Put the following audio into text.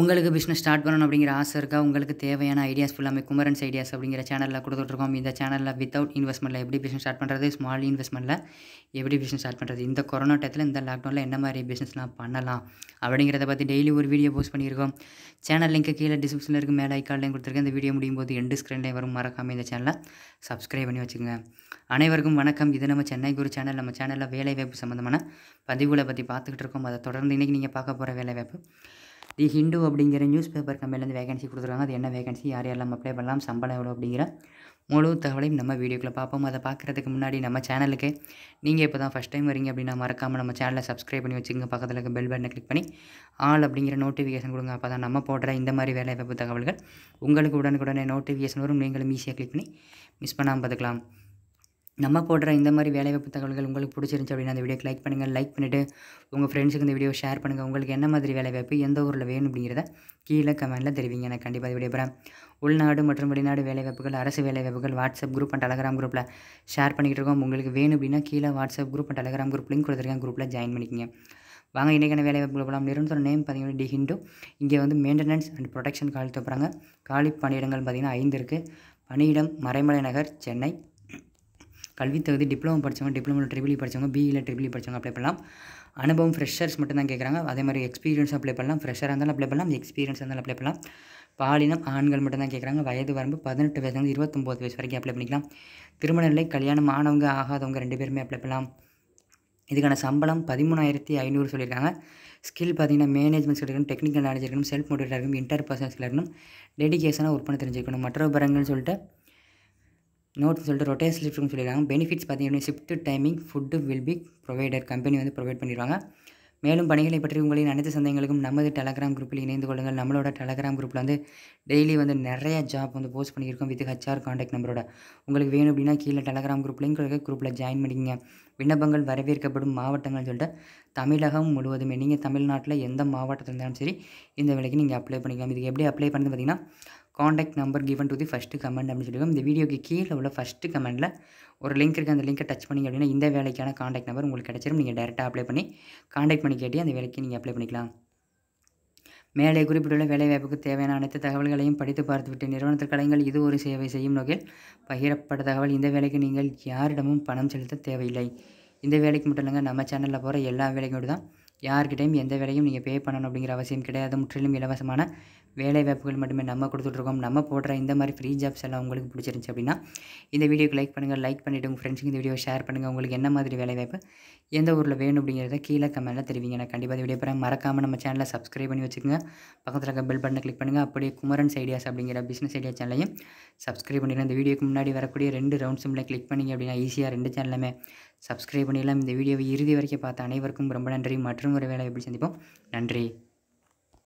உங்களுக்கு business start பண்ணணும் அப்படிங்கிற ஆசை இருக்கா உங்களுக்கு தேவையான ஐடியாஸ் ஃபுல்லாமே குமரன்ஸ் ஐடியாஸ் அப்படிங்கிற சேனலில் கொடுத்துட்ருக்கோம் இந்த சேனலில் வித்தவுட் இன்வெஸ்ட்மெண்ட்டில் எப்படி பிஸ்னஸ் ஸ்டார்ட் பண்ணுறது ஸ்மால் இன்வெஸ்ட்மெண்ட்டில் எப்படி பிஸ்னஸ் ஸ்டார்ட் பண்ணுறது இந்த கொரோனா டயத்தில் இந்த லாக்டவுனில் என்ன மாதிரி பிஸ்னஸ்லாம் பண்ணலாம் அப்படிங்கிறத பற்றி டெய்லி ஒரு வீடியோ போஸ்ட் பண்ணியிருக்கோம் சேனல் லிங்க்கு கீழே டிஸ்கிரிப்ஷனில் இருக்குது மேலே ஐக்கார்ட்லையும் கொடுத்துருக்கேன் இந்த வீடியோ முடியும் போது எண்டு ஸ்க்ரீனில் வரும் மறக்காமல் இந்த சேனலை சப்ஸ்கிரைப் பண்ணி வச்சுக்கோங்க அனைவருக்கும் வணக்கம் இது நம்ம சென்னை குரு சேனல் நம்ம சேனலில் வேலைவாய்ப்பு சம்மந்தமான பதிவுகளை பற்றி பார்த்துக்கிட்டு இருக்கோம் அதை தொடர்ந்து இன்றைக்கி நீங்கள் பார்க்க போகிற வேலைவாய்ப்பு தி ஹிண்டு அப்படிங்கிற நியூஸ் பேப்பர் கம்பெனிலேருந்து வேகன்சி கொடுத்துருக்காங்க அது என்ன வேகன்சி யார் யாரெல்லாம் அப்ளை பண்ணலாம் சம்பளம் எவ்வளோ அப்படிங்கிற முழு தகவலையும் நம்ம வீடியோக்குள்ளே பார்ப்போம் அதை பார்க்குறதுக்கு முன்னாடி நம்ம சேனலுக்கு நீங்கள் இப்போ தான் ஃபஸ்ட் டைம் வரீங்க அப்படின்னா மறக்காமல் நம்ம சேனலை சப்ஸ்கிரைப் பண்ணி வச்சுக்கோங்க பக்கத்தில் இருக்க பெல் பட்டனை கிளிக் பண்ணி ஆல் அப்படிங்கிற நோட்டிஃபிகேஷன் கொடுங்க அப்போ தான் நம்ம போடுற இந்த மாதிரி வேலைவாய்ப்பு தகவல்கள் உங்களுக்கு உடனுக்குடனே நோட்டிஃபிகேஷன் வரும் நீங்களும் ஈஸியாக கிளிக் பண்ணி மிஸ் பண்ணாமல் பார்த்துக்கலாம் நம்ம போடுற இந்த மாதிரி வேலைவாய்ப்பு தகவல்கள் உங்களுக்கு பிடிச்சிருந்துச்சி அப்படின்னா அந்த வீடியோக்கு லைக் பண்ணுங்கள் லைக் பண்ணிவிட்டு உங்கள் ஃப்ரெண்ட்ஸுக்கு இந்த வீடியோ ஷேர் பண்ணுங்கள் உங்களுக்கு என்ன மாதிரி வேலைவாய்ப்பு எந்த ஊரில் வேணும் அப்படிங்கிறத கீழே கமெண்ட்டில் தெரிவிங்க எனக்கு கண்டிப்பாக வீடியோ போகிறேன் உள்நாடு மற்றும் வெளிநாடு வேலைவாய்ப்புகள் அரசு வேலைவாய்ப்புகள் வாட்ஸ்அப் குரூப் அண்ட் டெலகிராம் குரூப்பில் ஷேர் பண்ணிக்கிட்டு இருக்கோம் உங்களுக்கு வேணும் அப்படின்னா கீழே WhatsApp group and Telegram group link கொடுத்துருக்கேன் குரூப்பில் ஜாயின் பண்ணிக்கங்க வாங்க இன்றைக்கான வாய்ப்பு போகலாம் நிறுவனத்தோட நேம் பார்த்தீங்கன்னா டி ஹிண்டு இங்கே வந்து மெயின்டெனன்ஸ் அண்ட் ப்ரொடெக்ஷன் காலி தோப்புறாங்க காலி பணியிடங்கள் பார்த்திங்கன்னா ஐந்து இருக்குது பணியிடம் மறைமலை நகர் சென்னை கல்வி தகுதி டிப்ளமோ படித்தவங்க டிப்ளமோ ட்ரிபிளி படித்தவங்க பிஇல ட்ரிபிளி படித்தவங்க அப்ளை பண்ணலாம் அனுபவம் ஃப்ரெஷர்ஸ் மட்டும் தான் கேட்குறாங்க அதே மாதிரி எக்ஸ்பீரியன்ஸ் அப்ளை பண்ணலாம் ஃப்ரெஷராக இருந்தாலும் அப்ளை பண்ணலாம் எக்ஸ்பீரியன்ஸ் இருந்தாலும் அப்ளை பண்ணலாம் பாலினம் ஆண்கள் மட்டும் தான் கேட்குறாங்க வயது வரம்பு பதினெட்டு வயசுலேருந்து இருபத்தொம்போது வயசு வரைக்கும் அப்ளை பண்ணிக்கலாம் திருமண நிலை கல்யாணம் ஆனவங்க ஆகாதவங்க ரெண்டு பேருமே அப்ளை பண்ணலாம் இதுக்கான சம்பளம் பதிமூணாயிரத்தி ஐநூறு சொல்லியிருக்காங்க ஸ்கில் பார்த்தீங்கன்னா மேனேஜ்மெண்ட் இருக்கணும் டெக்னிக்கல் நாலேஜ் இருக்கணும் செல்ஃப் மோட்டிவேட்டாக இருக்கணும் இன்டர் இருக்கணும் டெடிக்கேஷனாக ஒர்க் பண்ண தெரிஞ்சுக்கணும் மற்றொரு பரங்கள்னு சொல்லிட்டு நோட் சொல்லிட்டு ரொட்டேஷன் ஷிஃப்ட்னு சொல்லியிருக்காங்க பெனிஃபிட்ஸ் பார்த்தீங்கன்னா shift timing food will be provider company வந்து ப்ரொவைட் பண்ணிடுவாங்க மேலும் பணிகளை பற்றி உங்களின் அனைத்து சந்தேகங்களுக்கும் நமது டெலகிராம் குரூப்பில் இணைந்து கொள்ளுங்கள் நம்மளோட டெலகிராம் குரூப்பில் வந்து டெய்லி வந்து நிறைய ஜாப் வந்து போஸ்ட் பண்ணியிருக்கோம் வித் ஹச்ஆர் காண்டாக்ட் நம்பரோட உங்களுக்கு வேணும் அப்படின்னா கீழே டெலகிராம் குரூப் லிங்க் குரூப்பில் ஜாயின் பண்ணிக்கங்க விண்ணப்பங்கள் வரவேற்கப்படும் மாவட்டங்கள் சொல்லிட்டு தமிழகம் முழுவதுமே நீங்கள் தமிழ்நாட்டில் எந்த மாவட்டத்தில் இருந்தாலும் சரி இந்த வேலைக்கு நீங்கள் அப்ளை பண்ணிக்கலாம் இதுக்கு எப்படி அப்ளை பண்ணுறது பார்த்திங்கன்னா contact number given to the first comment அப்படின்னு சொல்லியிருக்கோம் இந்த வீடியோக்கு கீழே உள்ள ஃபஸ்ட்டு கமெண்டில் ஒரு லிங்க் இருக்குது அந்த லிங்கை டச் பண்ணிங்க அப்படின்னா இந்த வேலைக்கான காண்டாக்ட் நம்பர் உங்களுக்கு கிடச்சிரும் நீங்கள் டேரெக்டாக அப்ளை பண்ணி காண்டாக்ட் பண்ணி கேட்டி அந்த வேலைக்கு நீங்கள் அப்ளை பண்ணிக்கலாம் மேலே குறிப்பிட்டுள்ள வேலைவாய்ப்புக்கு தேவையான அனைத்து தகவல்களையும் படித்து பார்த்துவிட்டு நிறுவனத்திற்கு அடைங்கள் இது ஒரு சேவை செய்யும் நோக்கில் பகிரப்பட்ட தகவல் இந்த வேலைக்கு நீங்கள் யாரிடமும் பணம் செலுத்த தேவையில்லை இந்த வேலைக்கு மட்டும் இல்லைங்க நம்ம சேனலில் போகிற எல்லா வேலைக்கும் தான் யார்கிட்டையும் எந்த வேலையும் நீங்கள் பே பண்ணணும் அப்படிங்கிற அவசியம் கிடையாது முற்றிலும் இலவசமான வேலை வாய்ப்புகள் மட்டுமே நம்ம கொடுத்துட்ருக்கோம் நம்ம போடுற இந்த மாதிரி ஃப்ரீ ஜாப்ஸ் எல்லாம் உங்களுக்கு பிடிச்சிருந்துச்சி அப்படின்னா இந்த வீடியோக்கு லைக் பண்ணுங்கள் லைக் பண்ணிவிட்டு உங்கள் ஃப்ரெண்ட்ஸுக்கு இந்த வீடியோ ஷேர் பண்ணுங்கள் உங்களுக்கு என்ன மாதிரி வேலை வாய்ப்பு எந்த ஊரில் வேணும் அப்படிங்கிறத கீழே கமெண்ட்டில் தெரிவிங்க நான் கண்டிப்பாக வீடியோ போகிறேன் மறக்காமல் நம்ம சேனலை சப்ஸ்கிரைப் பண்ணி வச்சுக்கோங்க பக்கத்தில் இருக்க பெல் பட்டனை கிளிக் பண்ணுங்கள் அப்படியே குமரன்ஸ் ஐடியாஸ் அப்படிங்கிற பிஸ்னஸ் ஐடியா சேனலையும் சப்ஸ்கிரைப் பண்ணிடுங்க இந்த வீடியோக்கு முன்னாடி வரக்கூடிய ரெண்டு ரவுண்ட்ஸுமே கிளிக் பண்ணிங்க அப்படின்னா ஈஸியாக ரெண்டு சேனலுமே சப்ஸ்கிரைப் பண்ணிடலாம் இந்த வீடியோவை இறுதி வரைக்கும் பார்த்த அனைவருக்கும் ரொம்ப நன்றி மற்றும் ஒரு வேலை எப்படி சந்திப்போம் நன்றி